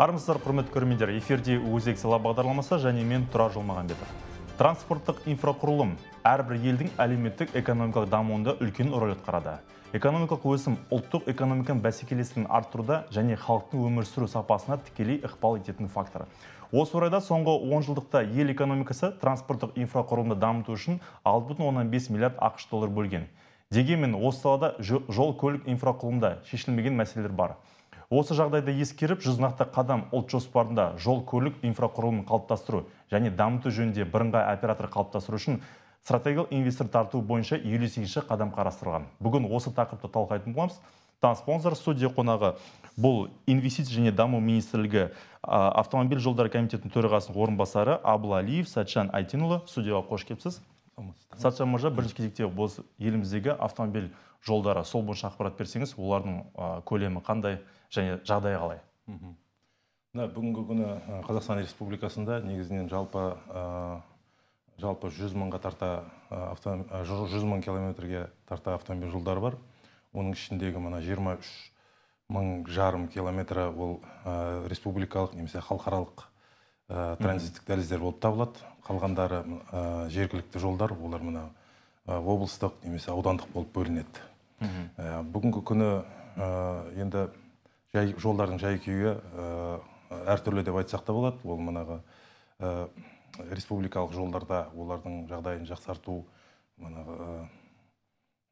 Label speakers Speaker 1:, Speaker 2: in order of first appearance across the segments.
Speaker 1: армысыздар құрметті көрермендер эфирде өзек сала бағдарламасы және мен тұрар жолмағанбетов транспорттық инфрақұрылым әрбір елдің әлеуметтік экономикалық дамуында үлкен рөл атқарады экономикалық өсім ұлттық экономиканың бәсекелестігін арттыруда және халықтың өмір сүру сапасына тікелей ықпал ететін фактор осы орайда соңғы жылдықта ел экономикасы транспорттық инфрақұрылымды дамыту үшін алты бүтін оннан бес миллиард ақш доллар бөлген дегенмен осы салада жол көлік инфрақұрылымда шешілмеген мәселелер бар Осы жағдайды ескеріп, нақты қадам ұлт жоспарында жол көлік инфрақұрылымын қалыптастыру және дамыту жөнінде бірыңғай оператор қалыптастыру үшін стратегиялық инвестор тарту бойынша елу сегізінші қадам қарастырылған бүгін осы тақырыпты талқылайтын боламыз тан спонсор студия қонағы бұл инвестиция және даму министрлігі автомобиль жолдары комитетінің төрағасының орынбасары абыл сәтжан айтинұлы студияға қош келіпсіз сатжан мырза бірінші кезекте осы еліміздегі автомобиль жолдары сол бойынша ақпарат берсеңіз олардың көлемі қандай және жағдайы қалай
Speaker 2: мына бүгінгі күні қазақстан республикасында негізінен жалпы жалпы жүз мыңға тарта жүз мың километрге тарта автомобиль жолдары бар оның ішіндегі мына жиырма үш мың жарым километрі ол республикалық немесе халықаралық Э, транзиттік дәліздер болып табылады қалғандары э, жергілікті жолдар олар мына э, облыстық немесе аудандық болып бөлінеді ә, бүгінгі күні ә, енді жай, жолдардың жай күйі ә, әртүрлі деп айтсақ та болады ол манағы ә, республикалық жолдарда олардың жағдайын жақсарту манағы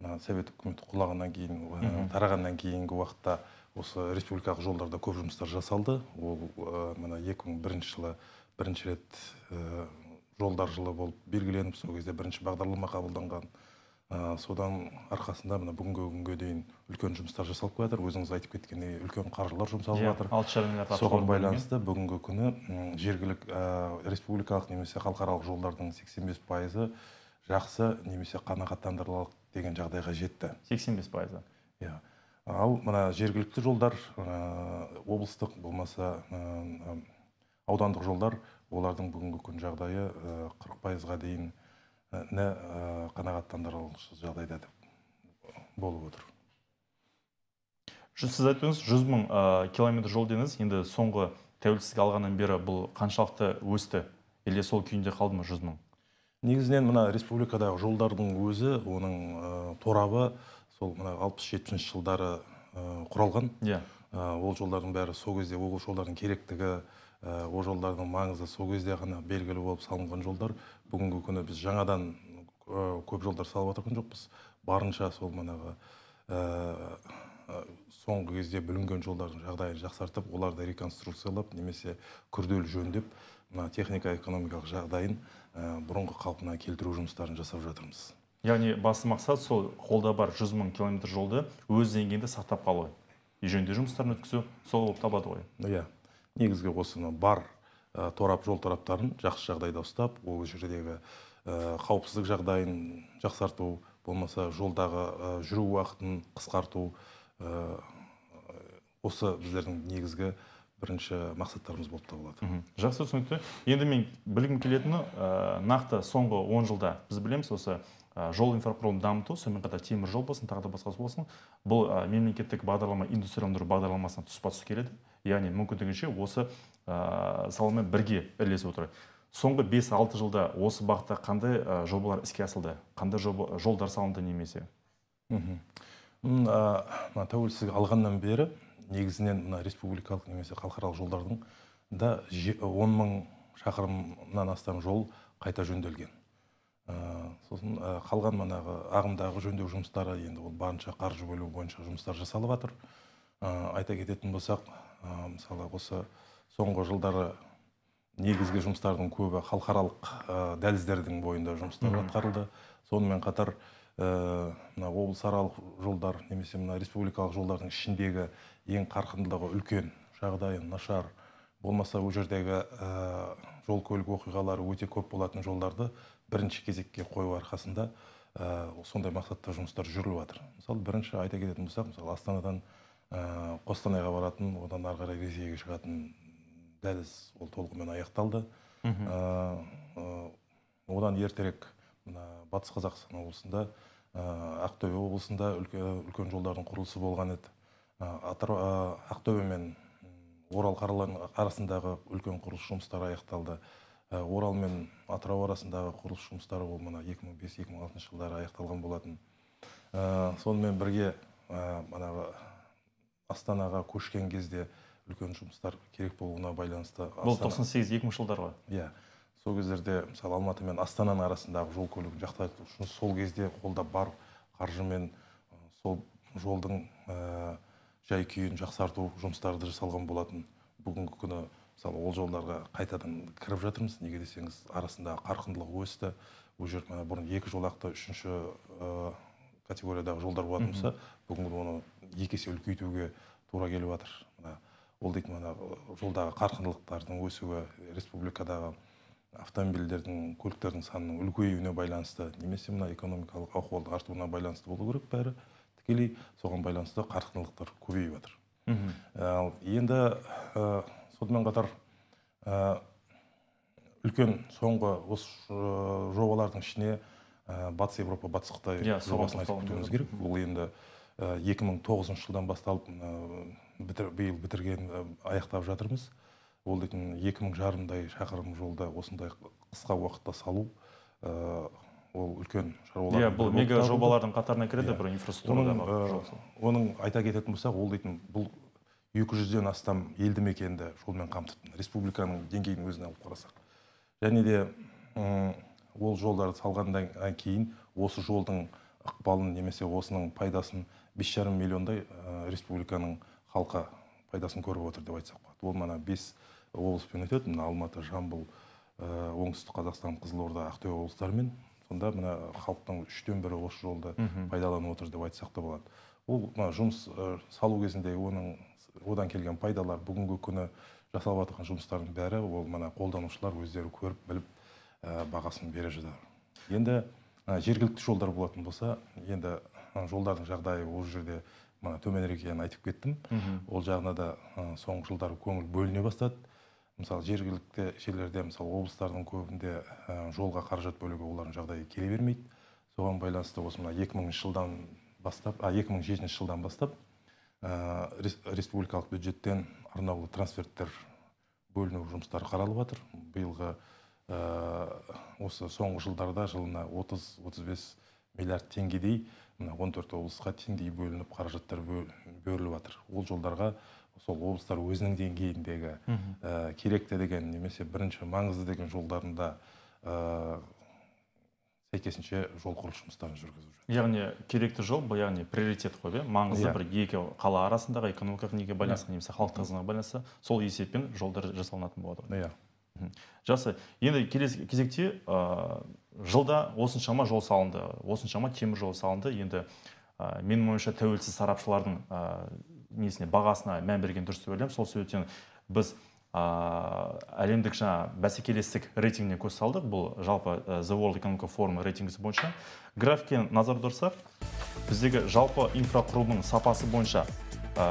Speaker 2: ә, совет үкіметі құлағаннан кейін тарағаннан кейінгі уақытта осы республикалық жолдарда көп жұмыстар жасалды ол э, мына 2001 жылы бірінші рет э, жолдар жылы болып белгіленіп сол кезде бірінші бағдарлама қабылданған э, содан арқасында мына бүгінгі күнге дейін үлкен жұмыстар жасалып келе жатыр өзіңіз айтып кеткендей үлкен қаржылар жұмсалып иә, жатыр yeah, соған байланысты бүгінгі күні жергілік ә, республикалық немесе халықаралық жолдардың 85 пайызы жақсы немесе қанағаттандырарлық деген жағдайға жетті бес пайызы иә ал мына жергілікті жолдар облыстық болмаса аудандық жолдар олардың бүгінгі күн жағдайы қырық пайызға дейін қанағаттандырарлықсыз жағдайда болып отыр
Speaker 1: сіз айттыңыз жүз мың километр жол дедіңіз енді соңғы тәуелсіздік алғаннан бері бұл қаншалықты өсті или сол күйінде қалды ма жүз мың
Speaker 2: негізінен мына республикадағы жолдардың өзі оның торабы сол мына алпыс жетпісінші жылдары э, құралған иә э, ол жолдардың бәрі сол кезде ол жолдардың керектігі э, ол жолдардың маңызы сол кезде ғана белгілі болып салынған жолдар бүгінгі күні біз жаңадан көп жолдар салып жатқан жоқпыз барынша сол манағы соңғы кезде бүлінген жолдардың жағдайын жақсартып оларды реконструкциялап немесе күрделі жөндеп мына техника экономикалық жағдайын бұрынғы қалпына келтіру жұмыстарын жасап жатырмыз
Speaker 1: яғни басты мақсат сол қолда бар жүз мың километр
Speaker 2: жолды өз деңгейінде сақтап қалу и жөндеу жұмыстарын өткізу сол болып табылады ғой иә негізгі осы бар э, торап жол тораптарын жақсы жағдайда ұстап ол жердегі ә, қауіпсіздік жағдайын жақсарту болмаса жолдағы ә, жүру уақытын қысқарту осы біздердің негізгі бірінші мақсаттарымыз болып табылады жақсы түсінікті енді мен білгім келетіні нақты
Speaker 1: соңғы он жылда біз білеміз осы Э, жол инфрақұрылымын дамыту сонымен қатар темір жол болсын тағы да басқасы болсын бұл э, мемлекеттік бағдарлама индустрияландыру бағдарламасына тұспа тұс келеді яғни мүмкіндігінше осы э, саламен бірге бірлесіп отыр соңғы 5-6 жылда осы
Speaker 2: бағытта қандай жобалар іске асылды қандай жолдар салынды немесе мына тәуелсіздік алғаннан бері негізінен мына республикалық немесе халықаралық жолдардың да он мың шақырымнан астам жол қайта жөнделген Ә, сосын ә, қалған манағы ағымдағы жөндеу жұмыстары енді ол барынша қаржы бөлу бойынша жұмыстар жасалып жатыр ә, айта кететін болсақ мысалы осы соңғы жылдары негізгі жұмыстардың көбі халықаралық дәліздердің бойында жұмыстар атқарылды сонымен қатар мына облыс жолдар немесе мына республикалық жолдардың ішіндегі ең қарқындылығы үлкен жағдайы нашар болмаса ол жердегі жол көлік оқиғалары өте көп болатын жолдарды бірінші кезекке қою арқасында э, сондай мақсатта жұмыстар жүріліп жатыр мысалы бірінші айта кететін болсақ мысалы астанадан э, қостанайға баратын одан ары қарай ресейге шығатын дәліз ол толығымен аяқталды ә, одан ертерек мына батыс қазақстан облысында ақтөбе облысында үлкен, үлкен жолдардың құрылысы болған еді ақтөбе мен орал арасындағы үлкен құрылыс жұмыстары аяқталды Э, орал мен атырау арасындағы құрылыс жұмыстары ол мына 2005-2006 жылдары аяқталған болатын э, сонымен бірге э, манағы астанаға көшкен кезде үлкен жұмыстар керек болуына байланысты бұл тоқсан сегіз екі жылдар ғой иә сол кездерде мысалы алматы мен астананың арасындағы жол көлігін жақсарту үшін сол кезде қолда бар қаржымен сол жолдың ә, жай күйін жақсарту жұмыстары да жасалған болатын бүгінгі күні мысалы ол жолдарға қайтадан кіріп жатырмыз неге десеңіз арасында қарқындылық өсті ол жер мына бұрын екі жолақты үшінші ә, категориядағы жолдар болатын болса бүгінгі оны екі есе үлкейтуге тура келіп жатыр мына ол дейтін мына жолдағы қарқындылықтардың өсуі республикадағы автомобильдердің көліктердің санының үлкеюіне байланысты немесе мына экономикалық ахуалдың артуына байланысты болу керек бәрі тікелей соған байланысты қарқындылықтар көбейіп жатыр ал енді сонымен қатар э, үлкен соңғы осы э, жобалардың ішіне э, батыс еуропа батыс қытай иә, жобасын айтып кетуіміз керек бұл енді 2009 жылдан басталып бітір, биыл бітірген аяқтап жатырмыз ол дейтін екі мың жарымдай шақырым жолда осындай қысқа уақытта салу ол үлкен шаруалар иә бұл мега жобалардың
Speaker 1: қатарына кіреді иә. бір инфраструктурада
Speaker 2: оның айта кететін болсақ ол дейтін бұл екі жүзден астам елді мекенді жолмен қамтыды республиканың деңгейін өзіне алып қарасақ және де ол жолдарды салғандан кейін осы жолдың ықпалын немесе осының пайдасын бес жарым миллиондай э, республиканың халқы пайдасын көріп отыр деп айтсақ болады ол мына бес облыспен өтеді мына алматы жамбыл э, оңтүстік қазақстан қызылорда ақтөбе облыстарымен сонда мына халықтың үштен бірі осы жолды пайдаланып отыр деп айтсақ та болады ол мына жұмыс э, салу кезінде оның одан келген пайдалар бүгінгі күні жасалып жатқан жұмыстардың бәрі ол мына қолданушылар өздері көріп біліп ә, бағасын бере жатыр енді ә, жергілікті жолдар болатын болса енді жолдардың жағдайы ол жерде мына төменірек екенін айтып кеттім Үху. ол жағына да ә, соңғы жылдары көңіл бөліне бастады мысалы жергілікті жерлерде мысалы облыстардың көбінде ә, жолға қаражат бөлуге олардың жағдайы келе бермейді соған байланысты осы мына екі мыңыншы жылдан бастап а екі мың жылдан бастап Э, республикалық бюджеттен арнаулы трансферттер бөліну жұмыстары қаралып жатыр биылғы э, осы соңғы жылдарда жылына 30-35 миллиард теңгедей мына 14 облысқа теңдей бөлініп қаражаттар бөлініп жатыр ол жолдарға сол облыстар өзінің деңгейіндегі э, керекті деген немесе бірінші маңызды деген жолдарында сәйкесінше жол құрылыс жұмыстарын жүргізіп
Speaker 1: жатыр яғни керекті жол бұл яғни приоритет қой иә маңызды yeah. Иә. бір екі қала арасындағы экономикалық неге иә. байланысты yeah. немесе халық тығыздығына байланысты сол есеппен жолдар жасалынатын болады ғой yeah. иә жақсы енді келесі кезекте ә, жылда осыншама жол салынды осыншама темір жол салынды енді ә, менің ойымша тәуелсіз сарапшылардың ә, несіне бағасына мән берген дұрыс деп ойлаймын сол себептен біз Э, әлемдік жаңа бәсекелестік рейтингіне көз салдық бұл жалпы э, the world economic forum рейтингісі бойынша графикке назар аударсақ біздегі жалпы инфрақұрылымның сапасы бойынша э,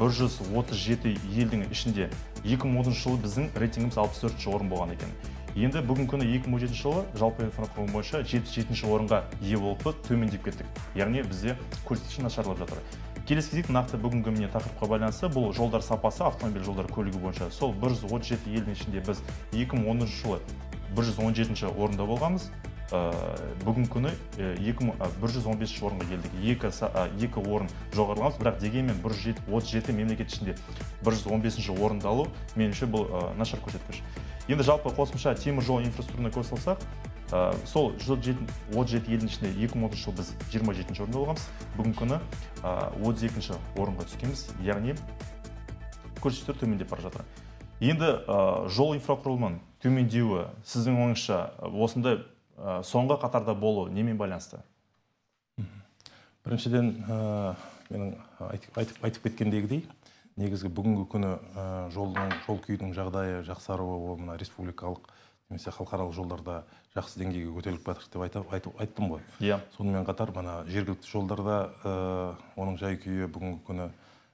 Speaker 1: бір жүз отыз жеті елдің ішінде 2010 жылы біздің рейтингіміз 64 төртінші орын болған екен енді бүгінгі күні 2017 жылы жалпы инфрақұрылым бойынша 77 орынға ие болып төмендеп кеттік яғни бізде көрсеткіш нашарлап жатыр келесі кезек нақты бүгінгі міне тақырыпқа байланысты бұл жолдар сапасы автомобиль жолдар көлігі бойынша сол бір 137 елдің ішінде біз 2010 жылы 117 орында болғанбыз ә, бүгінгі күні э, екі э, бір жүз он бесінші орынға келдік екі орын жоғарылағанбыз бірақ дегенмен бір отыз жеті мемлекет ішінде бір жүз он бесінші орынды алу меніңше бұл нашар көрсеткіш енді жалпы қосымша темір жол инфраструктурына көз ә, сол жүз отыз жеті елдің ішінде екі мың жылы біз жиырма жетінші орында болғанбыз бүгінгі күні э, отыз екінші орынға түскенбіз яғни көрсеткіштер төмендеп бара жатыр енді ә, жол инфрақұрылымын төмендеуі сіздің ойыңызша осындай ә, соңғы қатарда болу немен байланысты
Speaker 2: біріншіден ә, менің айтып, айтып, айтып кеткендегідей негізгі бүгінгі күні ә, жолдың жол күйдің жағдайы жақсаруы ол мына республикалық немесе халықаралық жолдарда жақсы деңгейге көтеріліп жатыр деп айтып, айттым ғой иә сонымен қатар мына жергілікті жолдарда ә, оның жай күйі бүгінгі күні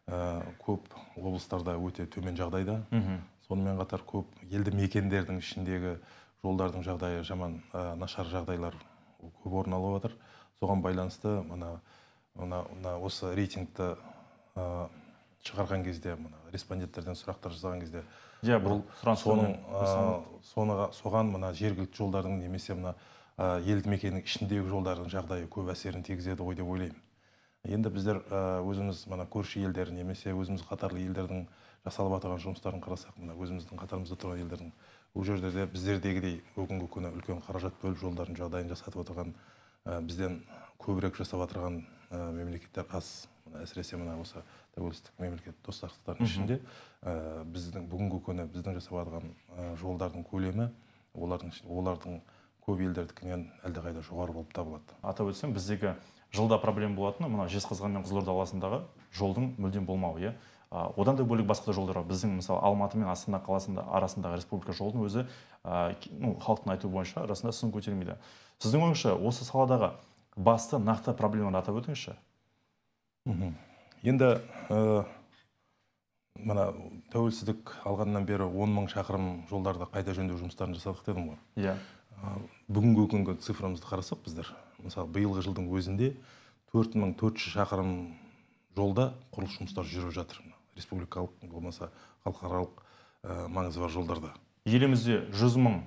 Speaker 2: ә, көп облыстарда өте төмен жағдайда mm сонымен қатар көп елді мекендердің ішіндегі жолдардың жағдайы жаман ә, нашар жағдайлар көп орын алып жатыр соған байланысты мына мына, осы рейтингті ә, шығарған кезде мына респонденттерден сұрақтар жасаған кезде иә бұл сұраныс соның соған мына жергілікті жолдардың немесе мына елді мекеннің ішіндегі жолдардың жағдайы көп әсерін тигізеді ғой деп ойлаймын енді біздер өзіміз мына көрші елдер немесе өзіміз қатарлы елдердің жасалып жатырған жұмыстарын қарасақ мына өзіміздің қатарымызда тұрған елдердің ол жерде де біздердегідей бүгінгі күні үлкен қаражат бөліп жолдардың жағдайын жасатып отырған бізден көбірек жасап жатырған мемлекеттер аз әсіресе мына осы тәуелсіздік мемлекет достастықтардың ішінде ә, біздің бүгінгі күні біздің жасап жатқан ә, жолдардың көлемі олардың олардың көп елдердікінен әлдеқайда жоғары болып табылады атап өтсем біздегі жылда проблема болатыны мына жезқазған мен
Speaker 1: қызылорда қаласындағы жолдың мүлдем болмауы иә одан да бөлек басқа да жолдар бар біздің мысалы алматы мен астана қаласында арасындағы республика жолдың өзі ә, ну халықтың айтуы бойынша расында сын көтермейді сіздің ойыңызша осы саладағы басты нақты проблеманы атап өтіңізші
Speaker 2: енді ә, мына тәуелсіздік алғаннан бері он мың шақырым жолдарды қайта жөндеу жұмыстарын жасадық дедім ғой иә э, бүгінгі күнгі цифрамызды қарасақ біздер мысалы биылғы жылдың өзінде төрт мың төрт жүз шақырым жолда құрылыс жұмыстары жүріп жатыр республикалық болмаса халықаралық ә, маңызы бар жолдарда елімізде жүз мың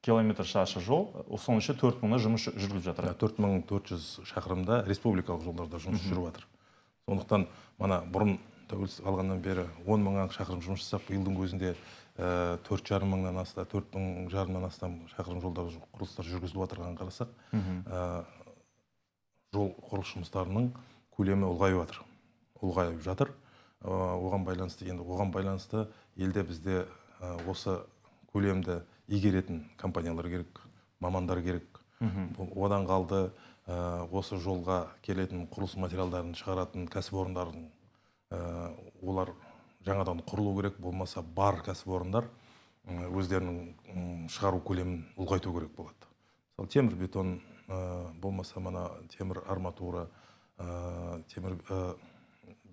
Speaker 2: километр шаршы жол соның ішінде төрт мыңы жұмыс жүргізіп жатыр төрт мың төрт жүз шақырымда республикалық жолдарда жұмыс жүріп жатыр сондықтан мана бұрын тәуелсіздік алғаннан бері он мыңнан шақырым жұмыс жасап биылдың өзінде э, төрт жарым мыңнан аста төрт мың жарымнан астам шақырым жолдар құрылыстар жүргізіліп жатырғанын қарасақ э, жол құрылыс жұмыстарының көлемі ұлғайып жатыр ұлғайып жатыр э, оған байланысты енді оған байланысты елде бізде осы көлемді игеретін компаниялар керек мамандар керек одан қалды Э, осы жолға келетін құрылыс материалдарын шығаратын кәсіпорындардың э, олар жаңадан құрылу керек болмаса бар кәсіпорындар өздерінің шығару көлемін ұлғайту керек болады мысалы темір бетон э, болмаса мына темір арматура темір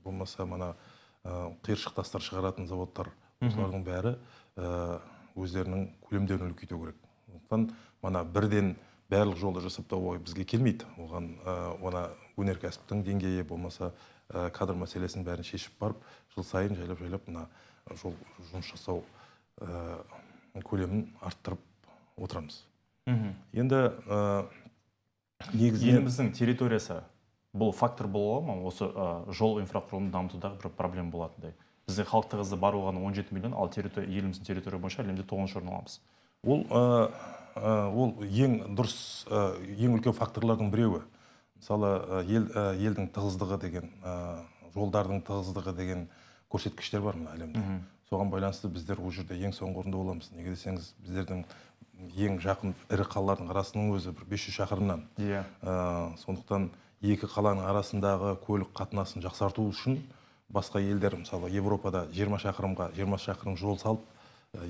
Speaker 2: болмаса мына қиыршық тастар шығаратын заводтар осылардың бәрі өздерінің көлемдерін үлкейту керек сондықтан мына бірден барлық жолды жасап ой бізге келмейді оған оны өнеркәсіптің деңгейі болмаса кадр мәселесін бәрін шешіп барып жыл сайын жайлап жайлап мына жол жұмыс жасау көлемін арттырып отырамыз енді
Speaker 1: ә, негізінен еліміздің территориясы бұл фактор бола ма осы ә, жол инфрақұрылымын дамытудағы бір проблема болатындай бізде халық тығызы бар болғаны он жеті миллион ал территория
Speaker 2: еліміздің территория бойынша әлемде тоғызыншы орын аламыз ол ә, Э, ол ең дұрыс э, ең үлкен факторлардың біреуі мысалы э, ел, елдің тығыздығы деген жолдардың тығыздығы деген көрсеткіштер бар мына әлемде соған байланысты біздер ол жерде ең соңғы орында боламыз неге десеңіз біздердің ең жақын ірі қалалардың арасының өзі бір бес жүз шақырымнан иә yeah. сондықтан екі қаланың арасындағы көлік қатынасын жақсарту үшін басқа елдер мысалы европада 20 шақырымға 20 шақырым жол салып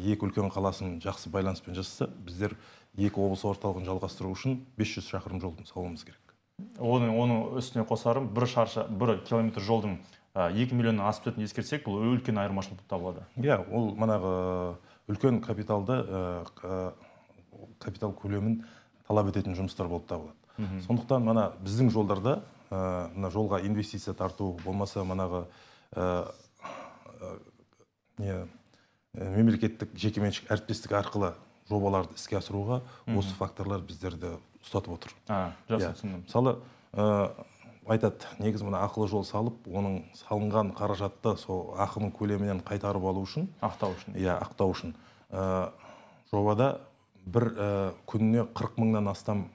Speaker 2: екі үлкен қаласын жақсы байланыспен жасаса біздер екі облыс орталығын жалғастыру үшін 500 шақырым жолды салуымыз керек
Speaker 1: оның оның үстіне қосарым бір шаршы бір километр жолдың екі миллионнан асып түсетінін ескерсек бұл үлкен айырмашылық болып табылады
Speaker 2: иә ол манағы үлкен капиталды капитал көлемін талап ететін жұмыстар болып табылады сондықтан мана біздің жолдарда мына жолға инвестиция тарту болмаса манағы не мемлекеттік жекеменшік әріптестік арқылы жобаларды іске асыруға осы факторлар біздерді ұстатып отыр а жақсы иә. түсіндім мысалы э, айтады негізі мына ақылы жол салып оның салынған қаражатты сол ақының көлемінен қайтарып алу үшін ақтау үшін иә ақтау үшін э, жобада бір э, күніне қырық мыңнан астам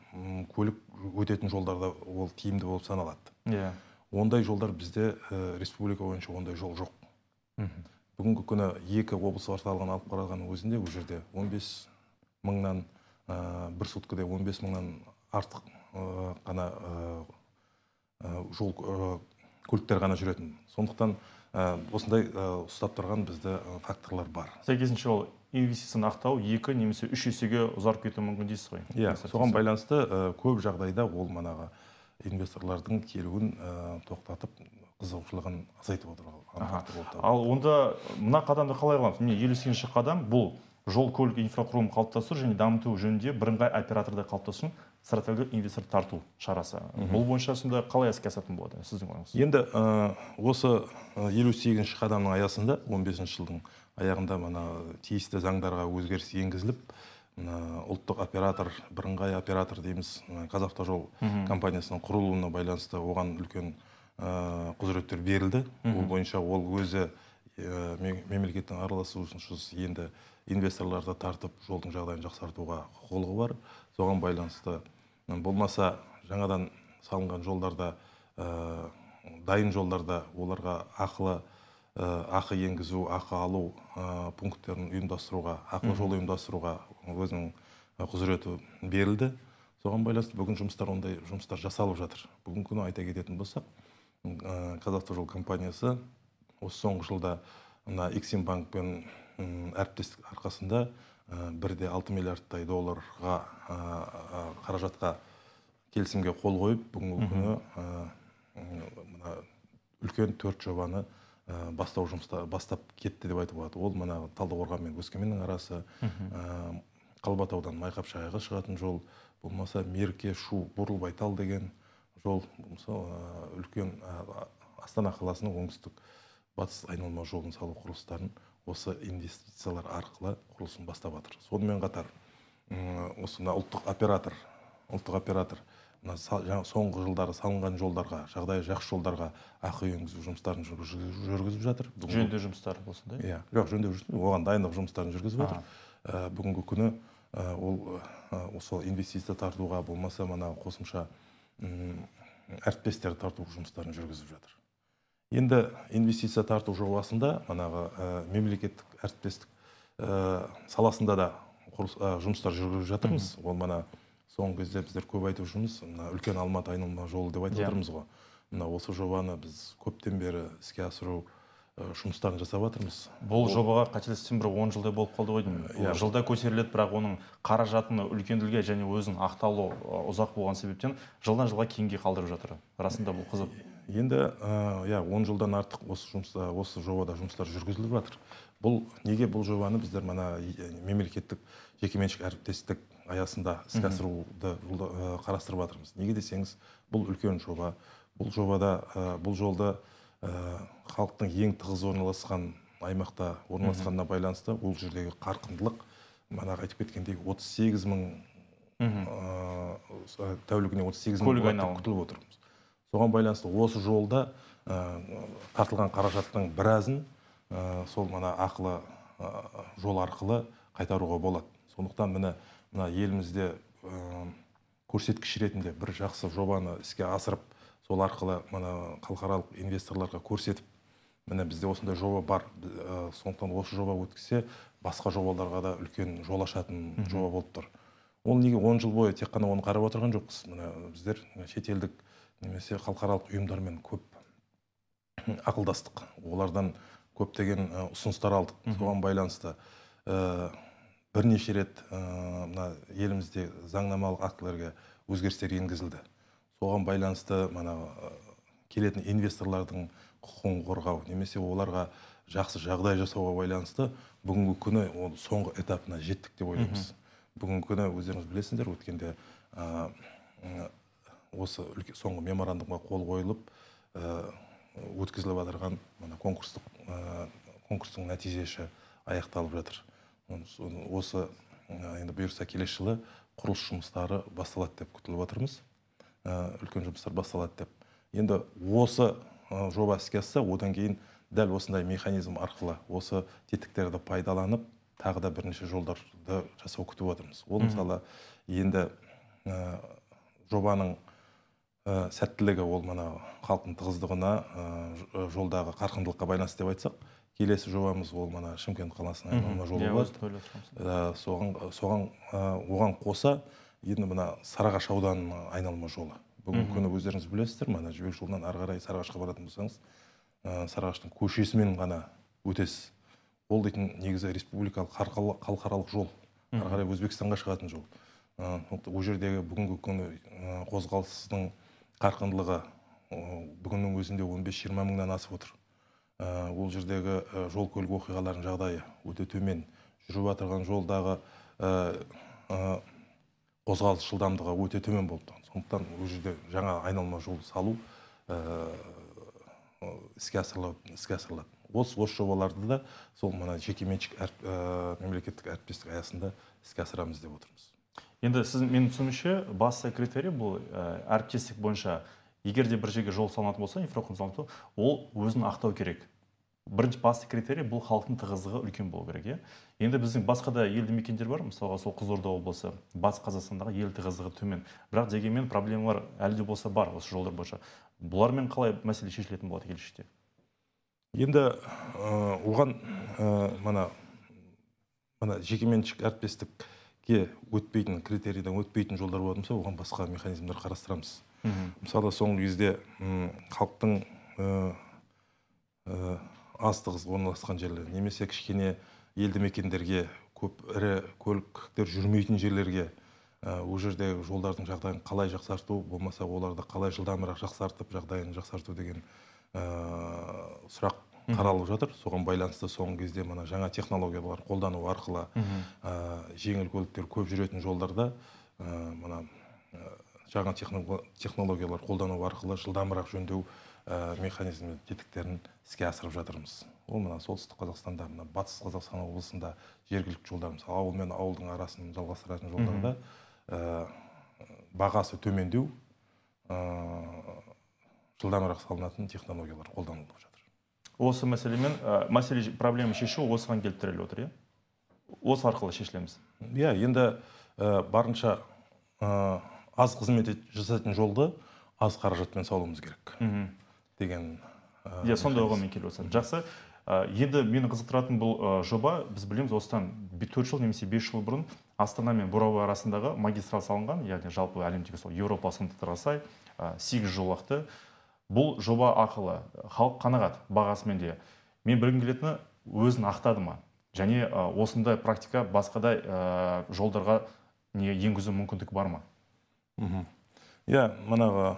Speaker 2: көлік өтетін жолдарда ол тиімді болып саналады иә ондай жолдар бізде республика бойынша ондай жол жоқ бүгінгі күні екі облыс орталығын алып қарағанның өзінде ол жерде 15 мыңнан ә, бір суткіде 15 мыңнан артық қана жол көліктер ғана жүретін сондықтан осындай ұстап тұрған бізді факторлар бар сәйкесінше ол инвестицияны ақтау екі немесе үш есеге ұзарып кетуі мүмкін дейсіз ғой иә соған байланысты көп жағдайда ол манағы инвесторлардың келуін тоқтатып қызығушылығын азайтып отыр ал онда мына қадамды қалай қыламыз міне елу сегізінші
Speaker 1: қадам бұл жол көлік инфрақұрылымын қалыптастыру және дамыту жөнінде бірыңғай операторды қалыптастыру стратегиялық инвестор тарту шарасы бұл бойынша сонда қалай іске асатын болады сіздің ойыңыз енді
Speaker 2: ә, осы елу сегізінші қадамның аясында 15 бесінші жылдың аяғында мына тиісті заңдарға өзгеріс енгізіліп мына ұлттық оператор бірыңғай оператор дейміз қазавтожол компаниясының құрылуына байланысты оған үлкен Э, құзыреттер берілді ол бойынша ол өзі э, мемлекеттің араласушысыз енді инвесторларды тартып жолдың жағдайын жақсартуға құқылығы бар соған байланысты болмаса жаңадан салынған жолдарда ә, дайын жолдарда оларға ақылы ә, ақы енгізу ақы алу ә, пункттерін ұйымдастыруға ақылы жол ұйымдастыруға өзінің құзыреті берілді соған байланысты бүгін жұмыстар ондай жұмыстар жасалып жатыр бүгінгі күні айта кететін болсақ қазавтожол э, компаниясы осы соңғы жылда мына эксим банкпен әріптестік арқасында э, бірде алты миллиардтай долларға э, қаражатқа келісімге қол қойып бүгінгі күні мына үлкен төрт жобаны бастау жұмыста бастап кетті деп айтуға болады ол мына талдықорған мен өскеменнің арасы қалбатаудан майқапшағайға шығатын жол болмаса мерке шу бурыл байтал деген жол мысалы үлкен астана қаласының оңтүстік батыс айналма жолын салу құрылыстарын осы инвестициялар арқылы құрылысын бастап жатыр сонымен қатар осы мына ұлттық оператор ұлттық оператор мына соңғы жылдары салынған жолдарға жағдайы жақсы жолдарға ақы енгізу жұмыстарын жүргізіп жатыр жөндеу жұмыстары да? иә жоқ жөндеу оған дайындық жұмыстарын жүргізіп жатыр ә, бүгінгі күні ол осы инвестиция тартуға болмаса мына қосымша әріптестер тарту жұмыстарын жүргізіп жатыр енді инвестиция тарту жобасында манағы ә, мемлекеттік әріптестік ә, саласында да э, жұмыстар жүргізіп жатырмыз ол мана соңғы кезде біздер көп айтып жүрміз мына үлкен алматы айналма жолы деп айтып иә. ғой мына осы жобаны біз көптен бері іске асыру Э, жұмыстарын жасап жатырмыз бұл жобаға қателеспесем бір он
Speaker 1: жылдай болып қалды ғой деймін э, иә жылда көтеріледі бірақ оның қаражатын үлкенділге және өзінің ақталу
Speaker 2: э, ұзақ болған себептен жылдан жылға кейінге қалдырып жатыр расында бұл қызық енді иә он жылдан артық осы жұмыста осы жобада жұмыстар жүргізіліп жатыр бұл неге бұл жобаны біздер мына мемлекеттік жекеменшік әріптестік аясында іске асыруды қарастырып жатырмыз неге десеңіз бұл үлкен жоба бұл жобада бұл жолды Э, халықтың ең тығыз орналасқан аймақта орналасқанына байланысты ол жердегі қарқындылық манағы айтып кеткендей отыз сегіз мың э, э, тәулігіне отыз сегіз мың күтіліп отырмыз соған байланысты осы жолда ә, тартылған қаражаттың біразын ә, сол мана ақылы жол арқылы қайтаруға болады сондықтан міне мына елімізде көрсеткіш ретінде бір жақсы жобаны іске асырып сол арқылы мына халықаралық инвесторларға көрсетіп міне бізде осындай жоба бар ә, сондықтан осы жоба өткізсе басқа жобаларға да үлкен жол ашатын жоба болып тұр ол неге он жыл бойы тек қана оны қарап отырған жоқпыз міне біздер шетелдік немесе халықаралық ұйымдармен көп ақылдастық олардан көптеген ә, ұсыныстар алдық соған байланысты ә, бірнеше рет ә, мына елімізде заңнамалық актілерге өзгерістер енгізілді Оған байланысты манау келетін инвесторлардың құқығын қорғау немесе оларға жақсы жағдай жасауға байланысты бүгінгі күні ол соңғы этапына жеттік деп ойлаймыз бүгінгі күні өздеріңіз білесіздер өткенде осы үлке, соңғы меморандумға қол қойылып ә, өткізіліп жатырған конкурстық конкурстың нәтижесі аяқталып жатыр осы енді бұйырса келесі жылы құрылыс жұмыстары басталады деп күтіліп отырмыз Ә, үлкен жұмыстар басталады деп енді осы жоба іске асса одан кейін дәл осындай механизм арқылы осы тетіктерді пайдаланып тағы да бірнеше жолдарды жасау күтіп отырмыз ол мысалы енді жобаның сәттілігі ол мына халықтың тығыздығына жолдағы қарқындылыққа байланысты деп айтсақ келесі жобамыз ол мына шымкент қаласының иә, ә, соған соған оған қоса енді мына сарыағаш ауданының айналма жолы бүгінгі күні өздеріңіз білесіздер мына жібек жолынан ары қарай сарыағашқа баратын болсаңыз ә, сарыағаштың көшесімен ғана өтесіз ол дейтін негізі республикалық халықаралық жол ары қарай өзбекстанға шығатын жол ол жердегі бүгінгі күні қозғалыстың қарқындылығы бүгіннің өзінде 15-20 мыңнан асып отыр ол жердегі жол көлік оқиғаларының жағдайы өте төмен жүріп жатырған жолдағы қозғалыс жылдамдығы өте төмен болып сондықтан ол жерде жаңа айналма жол салу э, іске асырылады іске осы осы жобаларды да сол мына жекеменшік э, мемлекеттік әріптестік аясында іске асырамыз деп отырмыз
Speaker 1: енді сіз менің түсінуімше басты критерий бұл э, әріптестік бойынша егер де бір жерге жол салынатын болса инфрақұрылым салынатын ол өзін ақтау керек бірінші басты критерий бұл халықтың тығыздығы үлкен болу керек иә енді біздің басқа да елді мекендер бар мысалға сол қызылорда облысы батыс қазақстандағы ел тығыздығы төмен бірақ дегенмен проблемалар әлі де болса бар осы жолдар бойынша бұлармен қалай мәселе шешілетін болады
Speaker 2: келешекте енді оған мына мына жекеменшік әріптестікке өтпейтін критерийден өтпейтін жолдар болатын болса оған басқа механизмдер қарастырамыз мысалы соңғы кезде халықтың аз тығыз орналасқан жерлер немесе кішкене елді мекендерге көп ірі көліктер жүрмейтін жерлерге ол жерде жолдардың жағдайын қалай жақсарту болмаса оларды қалай жылдамырақ жақсартып жағдайын жақсарту деген сұрақ қаралып жатыр соған байланысты соңғы кезде мына жаңа технологиялар қолдану арқылы ә, жеңіл көліктер көп жүретін жолдарда мына жаңа технологиялар қолдану арқылы жылдамырақ жөндеу ә, механизм тетіктерін іске асырып жатырмыз ол мына солтүстік қазақстанда мына батыс қазақстан облысында жергілікті жолдар мысалы ауыл мен ауылдың арасын жалғастыратын жолдарда ә, э, бағасы төмендеу ә, э, жылдамырақ салынатын технологиялар қолданылып жатыр осы мәселемен ә, мәселе проблема шешу осыған келіп тіреліп отыр
Speaker 1: иә
Speaker 2: осы арқылы шешілеміз иә енді ә, барынша ә, аз қызмет жасайтын жолды аз қаражатпен салуымыз керек деген иә сондай
Speaker 1: ұғыммен келіп отырсыз жақсы енді мені қызықтыратын бұл жоба біз білеміз осыдан төрт жыл немесе бес жыл бұрын астана мен бурабай арасындағы магистраль салынған яғни жалпы әлемдегі сол еуропа стандарттарға сай сегіз жолақты бұл жоба арқылы халық қанағат бағасымен де мен білгім келетіні өзін ақтады ма және осындай
Speaker 2: практика басқадай жолдарға не енгізу мүмкіндігі бар ма мхм иә манағы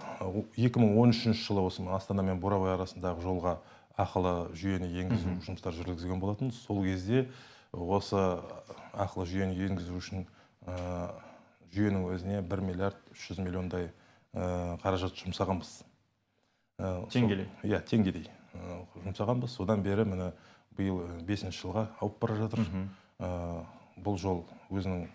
Speaker 2: екі мың он жылы осы астана мен бурабай арасындағы жолға ақылы жүйені енгізу жұмыстары жүргізген болатын сол кезде осы ақылы жүйені енгізу үшін ә, жүйенің өзіне 1 миллиард 300 миллиондай қаражат жұмсағанбыз ә, теңгелей иә теңгедей жұмсағанбыз содан бері міне биыл бесінші жылға ауып бара жатыр бұл жол өзінің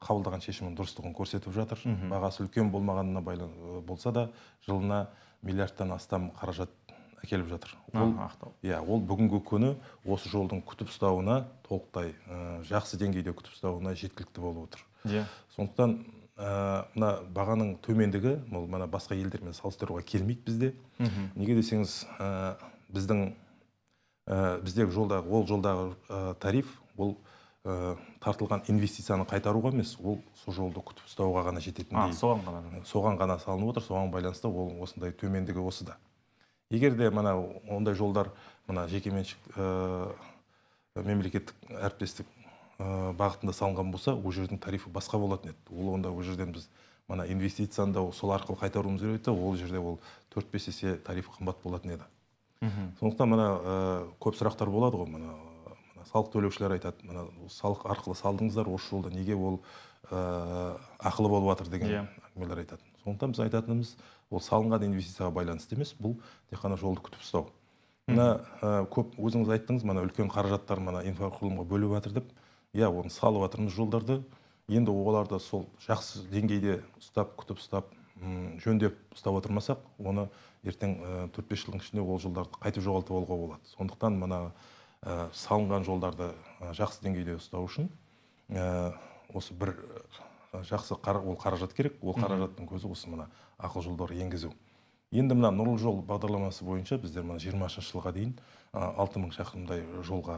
Speaker 2: қабылдаған шешімнің дұрыстығын көрсетіп жатыр бағасы үлкен болмағанына байлы болса да жылына миллиардтан астам қаражат әкеліп жатыр ол ақтау иә ол бүгінгі күні осы жолдың күтіп ұстауына толықтай жақсы деңгейде күтіп ұстауына жеткілікті болып отыр иә сондықтан ә, мына бағаның төмендігі бұл мына басқа елдермен салыстыруға келмейді бізде неге десеңіз ә, біздің ә, біздегі жолдағы ол жолдағы тариф ол ә, тартылған инвестицияны қайтаруға емес ол сол жолды күтіп ұстауға ғана жететіндей соған ғана соған ғана салынып отыр соған байланысты ол осындай төмендігі да егер де мына ондай жолдар мына жекеменшік ә, мемлекеттік әріптестік ә, бағытында салынған болса ол жердің тарифі басқа болатын еді ол онда ол жерден біз мына инвестицияны да сол арқылы қайтаруымыз керек еді ол жерде ол төрт бес есе тариф қымбат болатын еді мхм сондықтан мына ә, көп сұрақтар болады ғой мына салық төлеушілер айтады мына салық арқылы салдыңыздар осы жолда неге ол ә, ақылы болып жатыр деген yeah. Иә. әңгімелер айтады сондықтан біз айтатынымыз ол салынған инвестицияға байланысты емес бұл тек қана жолды күтіп ұстау мына ә, көп өзіңіз айттыңыз мына үлкен қаражаттар мына инфрақұрылымға бөліп жатыр деп иә оны салып жатырмыз жолдарды енді оларды сол жақсы деңгейде ұстап күтіп ұстап жөндеп ұстап отырмасақ оны ертең төрт бес жылдың ішінде ол жолдарды қайтып жоғалтып алуға болады сондықтан мына Э, салынған жолдарды э, жақсы деңгейде ұстау үшін э, осы бір жақсы қар, ол қаражат керек ол қаражаттың көзі осы мына ақыл жолдар енгізу енді мына нұрлы жол бағдарламасы бойынша біздер мына жиырмасыншы жылға дейін алты мың шақырымдай жолға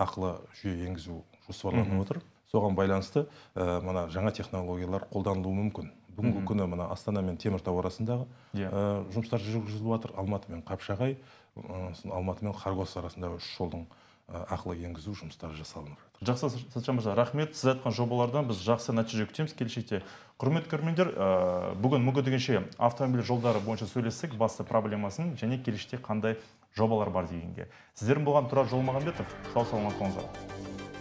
Speaker 2: ақылы жүйе енгізу жоспарланып отыр соған байланысты ә, мына жаңа технологиялар қолданылуы мүмкін бүгінгі күні мына астана мен теміртау арасындағы ә, жұмыстар жүргізіліп жатыр алматы мен қапшағай алматы мен қарғос арасында үш жолдың ақылы енгізу жұмыстары жасалынып
Speaker 1: жатыр жақсы сатжан мырза рахмет сіз айтқан жобалардан біз жақсы нәтиже күтеміз келешекте құрметті көрермендер бүгін мүмкіндігінше автомобиль жолдары бойынша сөйлестік басты проблемасын және келешекте қандай жобалар бар дегенге сіздермен болған тұрар жолмағанбетов сау саламат болыңыздар